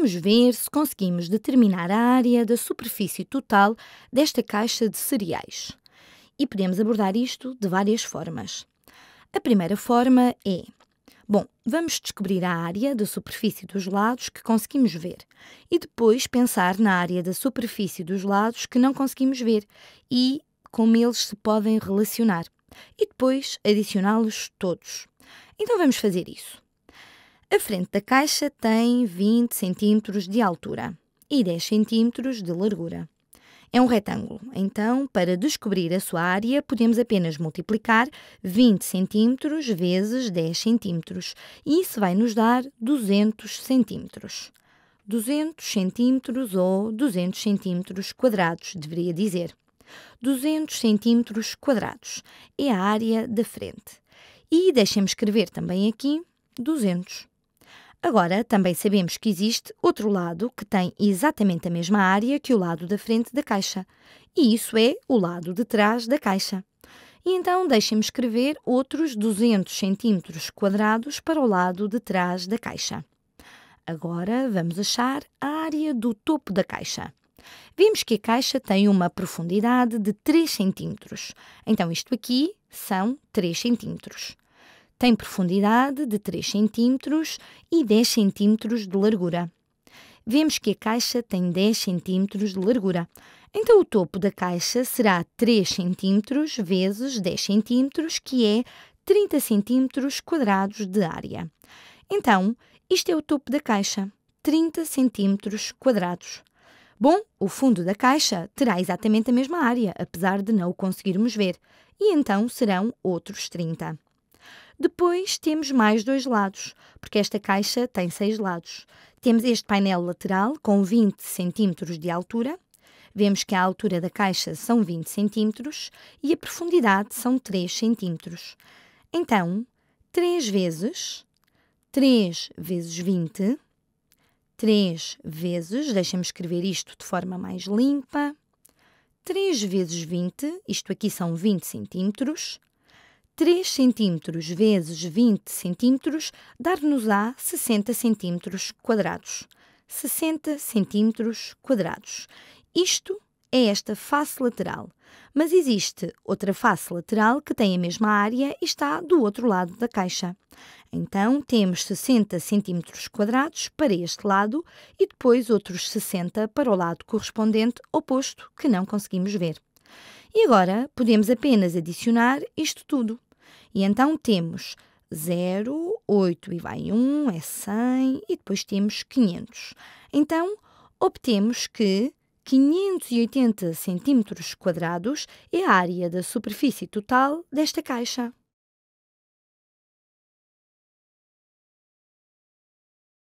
Vamos ver se conseguimos determinar a área da superfície total desta caixa de cereais. E podemos abordar isto de várias formas. A primeira forma é: bom, vamos descobrir a área da superfície dos lados que conseguimos ver e depois pensar na área da superfície dos lados que não conseguimos ver e como eles se podem relacionar e depois adicioná-los todos. Então vamos fazer isso. A frente da caixa tem 20 cm de altura e 10 cm de largura. É um retângulo, então, para descobrir a sua área, podemos apenas multiplicar 20 cm vezes 10 cm, e isso vai nos dar 200 cm. 200 cm ou 200 cm quadrados, deveria dizer. 200 cm quadrados é a área da frente. E deixem-me escrever também aqui 200 cm. Agora, também sabemos que existe outro lado que tem exatamente a mesma área que o lado da frente da caixa, e isso é o lado de trás da caixa. E então deixem-me escrever outros 200 cm quadrados para o lado de trás da caixa. Agora vamos achar a área do topo da caixa. Vimos que a caixa tem uma profundidade de 3 cm. Então isto aqui são 3 centímetros. Tem profundidade de 3 cm e 10 cm de largura. Vemos que a caixa tem 10 cm de largura. Então o topo da caixa será 3 cm vezes 10 cm, que é 30 cm quadrados de área. Então, isto é o topo da caixa, 30 cm quadrados. Bom, o fundo da caixa terá exatamente a mesma área, apesar de não o conseguirmos ver, e então serão outros 30. Depois temos mais dois lados, porque esta caixa tem seis lados. Temos este painel lateral com 20 cm de altura. Vemos que a altura da caixa são 20 cm e a profundidade são 3 cm. Então, 3 vezes 3 vezes 20, 3 vezes, deixem-me escrever isto de forma mais limpa, 3 vezes 20, isto aqui são 20 centímetros, 3 cm vezes 20 cm dar-nos-á 60 cm quadrados. 60 cm quadrados. Isto é esta face lateral, mas existe outra face lateral que tem a mesma área e está do outro lado da caixa. Então temos 60 cm quadrados para este lado e depois outros 60 para o lado correspondente oposto que não conseguimos ver. E agora podemos apenas adicionar isto tudo. E então temos 0, 8 e vai 1, é 100 e depois temos 500. Então, obtemos que 580 cm é a área da superfície total desta caixa.